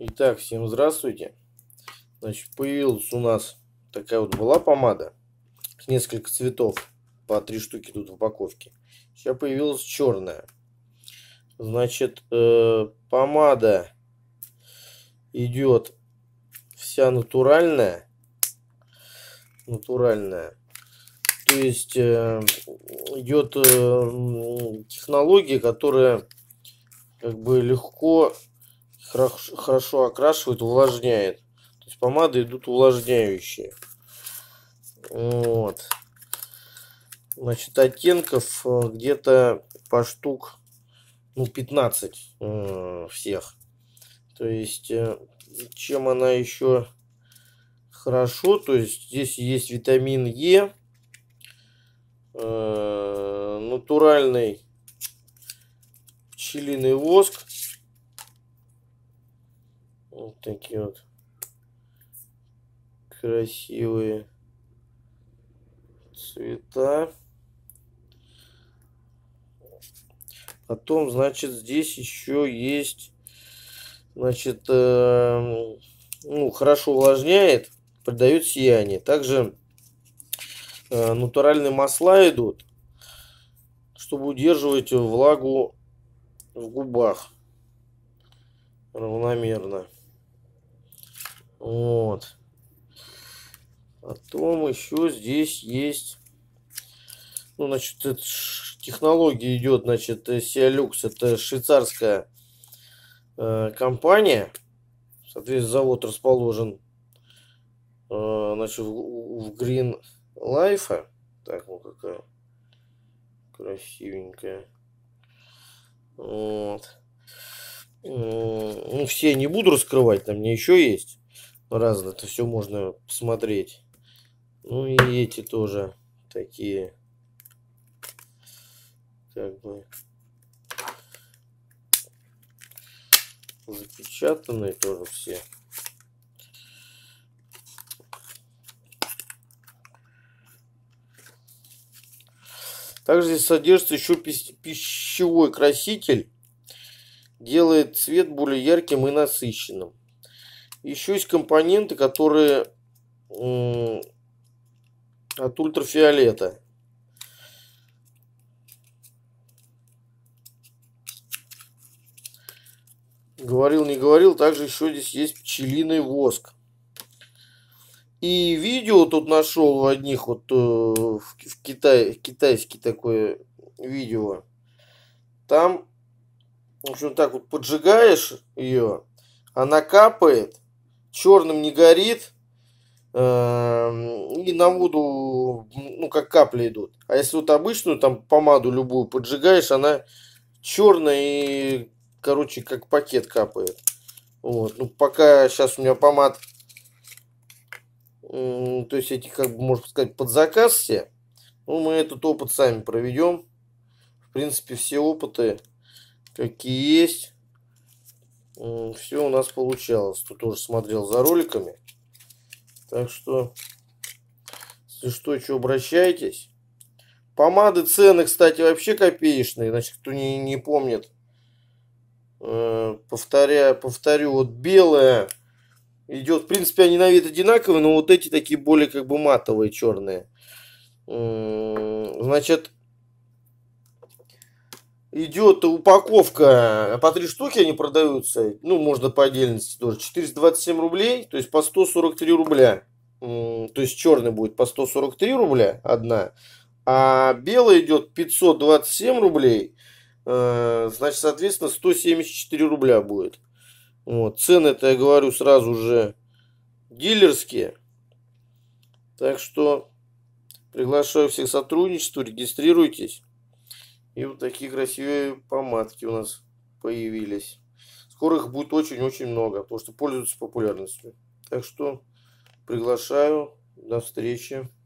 Итак, всем здравствуйте. Значит, появилась у нас такая вот была помада. с Несколько цветов. По три штуки тут в упаковке. Сейчас появилась черная. Значит, э, помада идет вся натуральная. Натуральная. То есть э, идет э, технология, которая как бы легко хорошо окрашивает, увлажняет. То есть помады идут увлажняющие. Вот. Значит, оттенков э, где-то по штук ну, 15 э, всех. То есть, э, чем она еще хорошо, то есть здесь есть витамин Е, натуральный пчелиный воск, вот такие вот красивые цвета. Потом, значит, здесь еще есть, значит, э, ну, хорошо увлажняет, придает сияние. Также э, натуральные масла идут, чтобы удерживать влагу в губах равномерно. Вот. Потом еще здесь есть, ну, значит, это технология идет, значит, Sialux, э, это швейцарская э, компания. Соответственно, завод расположен, э, значит, в, в Green Life. Так, вот ну, какая красивенькая. Вот. Ну, все не буду раскрывать, там мне еще есть разное, это все можно посмотреть. Ну и эти тоже такие. Как бы запечатанные тоже все. Также здесь содержится еще пищевой краситель. Делает цвет более ярким и насыщенным. Еще есть компоненты, которые от ультрафиолета. Говорил, не говорил. Также еще здесь есть пчелиный воск. И видео тут нашел одних вот э, в, в Китае, китайский такое видео. Там, в общем, так вот поджигаешь ее, она капает, черным не горит, эм, и на воду, ну, как капли идут. А если вот обычную там помаду любую поджигаешь, она черная и, короче, как пакет капает. Вот. Ну, пока сейчас у меня помад, то есть эти, как бы, можно сказать, под заказ все. Ну, мы этот опыт сами проведем. В принципе, все опыты, какие есть, все у нас получалось. Тут тоже смотрел за роликами. Так что, если что, что обращайтесь. Помады цены, кстати, вообще копеечные. Значит, кто не, не помнит, э, повторя, повторю, вот белая идет, в принципе, они на вид одинаковые, но вот эти такие более как бы матовые черные. Значит, идет упаковка э, по три штуки они продаются ну можно по отдельности тоже 427 рублей то есть по 143 рубля то есть черный будет по 143 рубля одна а белый идет 527 рублей э, значит соответственно 174 рубля будет вот цены это я говорю сразу же дилерские так что приглашаю всех к сотрудничеству регистрируйтесь и вот такие красивые помадки у нас появились. Скоро их будет очень-очень много, потому что пользуются популярностью. Так что приглашаю. До встречи.